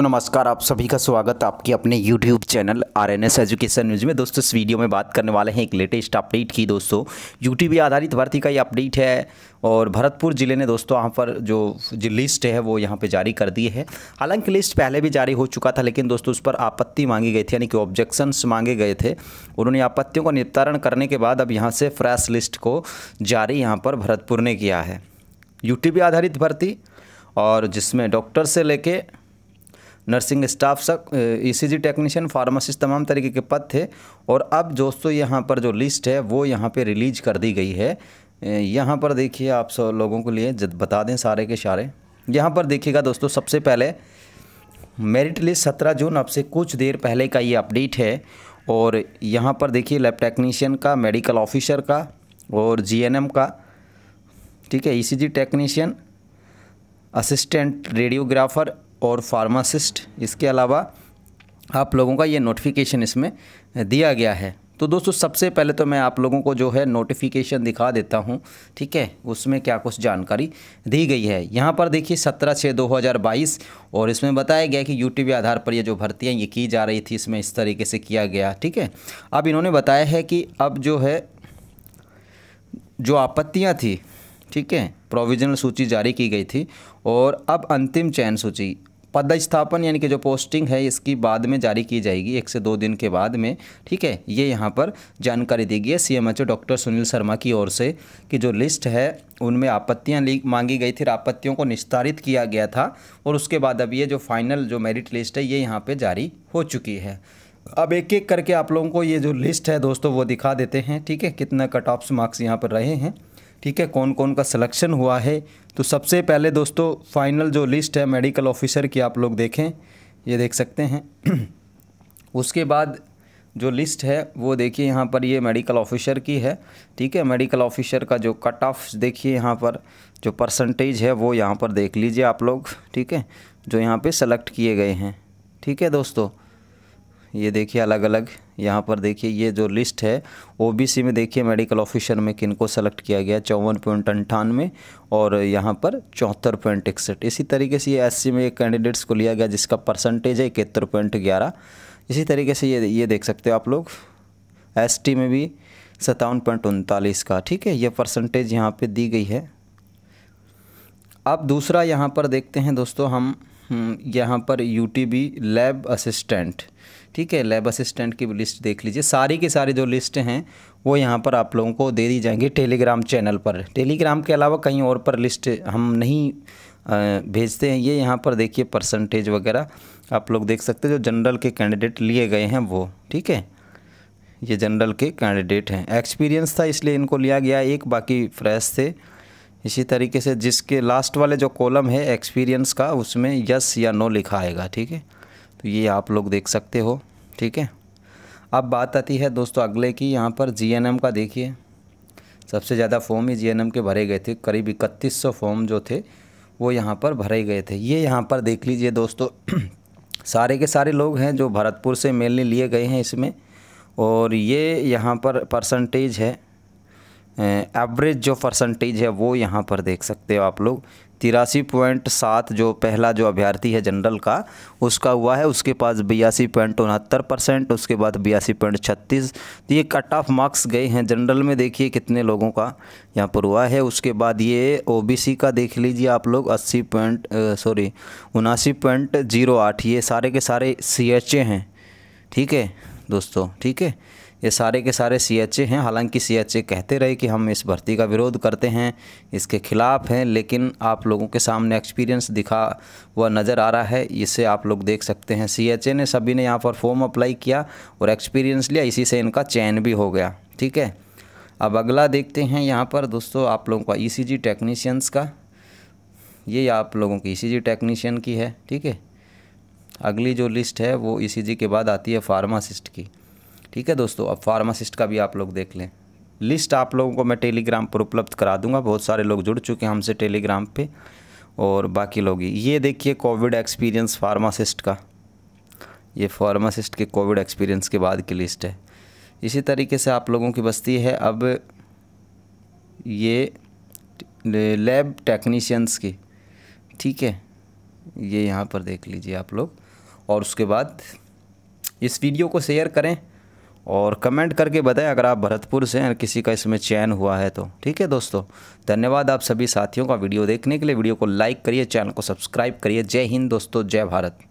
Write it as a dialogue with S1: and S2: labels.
S1: तो नमस्कार आप सभी का स्वागत आपके अपने YouTube channel R N S education news में दोस्तों इस वीडियो में बात करने वाले हैं एक लेटेस्ट अपडेट की दोस्तों बी आधारित भर्ती का ये अपडेट है और भरतपुर ज़िले ने दोस्तों यहाँ पर जो जो लिस्ट है वो यहाँ पे जारी कर दी है हालांकि लिस्ट पहले भी जारी हो चुका था लेकिन दोस्तों उस पर आपत्ति मांगी गई थी यानी कि ऑब्जेक्शंस मांगे गए थे उन्होंने आपत्तियों का निपटारण करने के बाद अब यहाँ से फ्रेश लिस्ट को जारी यहाँ पर भरतपुर ने किया है यू आधारित भर्ती और जिसमें डॉक्टर से लेके नर्सिंग स्टाफ सब ईसीजी टेक्नीशियन फार्मासिस्ट तमाम तरीके के पद थे और अब दोस्तों यहाँ पर जो लिस्ट है वो यहाँ पे रिलीज कर दी गई है यहाँ पर देखिए आप सब लोगों के लिए बता दें सारे के सारे यहाँ पर देखिएगा दोस्तों सबसे पहले मेरिट लिस्ट सत्रह जून अब से कुछ देर पहले का ये अपडेट है और यहाँ पर देखिए लैब टेक्नीशियन का मेडिकल ऑफिसर का और एम का ठीक है जी टेक्नीशियन असिस्टेंट रेडियोग्राफर और फार्मासिस्ट इसके अलावा आप लोगों का ये नोटिफिकेशन इसमें दिया गया है तो दोस्तों सबसे पहले तो मैं आप लोगों को जो है नोटिफिकेशन दिखा देता हूँ ठीक है उसमें क्या कुछ जानकारी दी गई है यहाँ पर देखिए सत्रह छः दो हज़ार बाईस और इसमें बताया गया कि यूटीवी आधार पर ये जो भर्तियाँ ये की जा रही थी इसमें इस तरीके से किया गया ठीक है अब इन्होंने बताया है कि अब जो है जो आपत्तियाँ थी ठीक है प्रोविजनल सूची जारी की गई थी और अब अंतिम चयन सूची पदस्थापन यानी कि जो पोस्टिंग है इसकी बाद में जारी की जाएगी एक से दो दिन के बाद में ठीक है ये यहाँ पर जानकारी दी गई है सी डॉक्टर सुनील शर्मा की ओर से कि जो लिस्ट है उनमें ली मांगी गई थी आपत्तियों को निस्तारित किया गया था और उसके बाद अब ये जो फाइनल जो मेरिट लिस्ट है ये यहाँ पर जारी हो चुकी है अब एक एक करके आप लोगों को ये जो लिस्ट है दोस्तों वो दिखा देते हैं ठीक है कितना कट ऑफ्स मार्क्स यहाँ पर रहे हैं ठीक है कौन कौन का सिलेक्शन हुआ है तो सबसे पहले दोस्तों फाइनल जो लिस्ट है मेडिकल ऑफिसर की आप लोग देखें ये देख सकते हैं उसके बाद जो लिस्ट है वो देखिए यहाँ पर ये मेडिकल ऑफिसर की है ठीक है मेडिकल ऑफिसर का जो कट ऑफ देखिए यहाँ पर जो परसेंटेज है वो यहाँ पर देख लीजिए आप लोग ठीक है जो यहाँ पे सेलेक्ट किए गए हैं ठीक है दोस्तों ये देखिए अलग अलग यहाँ पर देखिए ये जो लिस्ट है ओबीसी में देखिए मेडिकल ऑफिसर में किन को सेलेक्ट किया गया चौवन पॉइंट अंठानवे और यहाँ पर चौहत्तर पॉइंट इकसठ इसी तरीके से ये एससी में एक कैंडिडेट्स को लिया गया जिसका परसेंटेज है इकहत्तर पॉइंट ग्यारह इसी तरीके से ये ये देख सकते हो आप लोग एस में भी सतावन पॉइंट उनतालीस का ठीक है ये परसेंटेज यहाँ पर दी गई है अब दूसरा यहाँ पर देखते हैं दोस्तों हम हम्म, यहाँ पर यू लैब असिस्टेंट ठीक है लैब असिस्टेंट की लिस्ट देख लीजिए सारी की सारी जो लिस्ट हैं वो यहाँ पर आप लोगों को दे दी जाएंगी टेलीग्राम चैनल पर टेलीग्राम के अलावा कहीं और पर लिस्ट हम नहीं भेजते हैं ये यहाँ पर देखिए परसेंटेज वगैरह आप लोग देख सकते हैं जो जनरल के कैंडिडेट लिए गए हैं वो ठीक है ये जनरल के कैंडिडेट हैं एक्सपीरियंस था इसलिए इनको लिया गया एक बाकी फ्रेश थे इसी तरीके से जिसके लास्ट वाले जो कॉलम है एक्सपीरियंस का उसमें यस या नो लिखा आएगा ठीक है तो ये आप लोग देख सकते हो ठीक है अब बात आती है दोस्तों अगले की यहाँ पर जी का देखिए सबसे ज़्यादा फॉर्म ही जी के भरे गए थे करीब इकतीस सौ फॉर्म जो थे वो यहाँ पर भरे गए थे ये यहाँ पर देख लीजिए दोस्तों सारे के सारे लोग हैं जो भरतपुर से मेलने लिए गए हैं इसमें और ये यहाँ पर परसेंटेज है एवरेज जो परसेंटेज है वो यहाँ पर देख सकते हो आप लोग तिरासी पॉइंट सात जो पहला जो अभ्यर्थी है जनरल का उसका हुआ है उसके पास बयासी पॉइंट उनहत्तर परसेंट उसके बाद बयासी पॉइंट छत्तीस तो ये कट ऑफ मार्क्स गए हैं जनरल में देखिए कितने लोगों का यहाँ पर हुआ है उसके बाद ये ओबीसी का देख लीजिए आप लोग अस्सी पॉइंट सॉरी उनासी पॉइंट जीरो आठ ये सारे के सारे सी हैं ठीक है दोस्तों ठीक है ये सारे के सारे सी एच ए हैं हालांकि सी एच ए कहते रहे कि हम इस भर्ती का विरोध करते हैं इसके ख़िलाफ़ हैं लेकिन आप लोगों के सामने एक्सपीरियंस दिखा हुआ नज़र आ रहा है इसे आप लोग देख सकते हैं सी एच ए ने सभी ने यहाँ पर फॉर्म अप्लाई किया और एक्सपीरियंस लिया इसी से इनका चयन भी हो गया ठीक है अब अगला देखते हैं यहाँ पर दोस्तों आप लोगों का ई e टेक्नीशियंस का ये आप लोगों की ई e टेक्नीशियन की है ठीक है अगली जो लिस्ट है वो ई e के बाद आती है फार्मासिस्ट की ठीक है दोस्तों अब फार्मासिस्ट का भी आप लोग देख लें लिस्ट आप लोगों को मैं टेलीग्राम पर उपलब्ध करा दूंगा बहुत सारे लोग जुड़ चुके हैं हमसे टेलीग्राम पे और बाकी लोग ये देखिए कोविड एक्सपीरियंस फार्मासिस्ट का ये फार्मासिस्ट के कोविड एक्सपीरियंस के बाद की लिस्ट है इसी तरीके से आप लोगों की बस्ती है अब ये लैब टेक्नीशियंस की ठीक है ये यहाँ पर देख लीजिए आप लोग और उसके बाद इस वीडियो को शेयर करें और कमेंट करके बताएं अगर आप भरतपुर से हैं किसी का इसमें चयन हुआ है तो ठीक है दोस्तों धन्यवाद आप सभी साथियों का वीडियो देखने के लिए वीडियो को लाइक करिए चैनल को सब्सक्राइब करिए जय हिंद दोस्तों जय भारत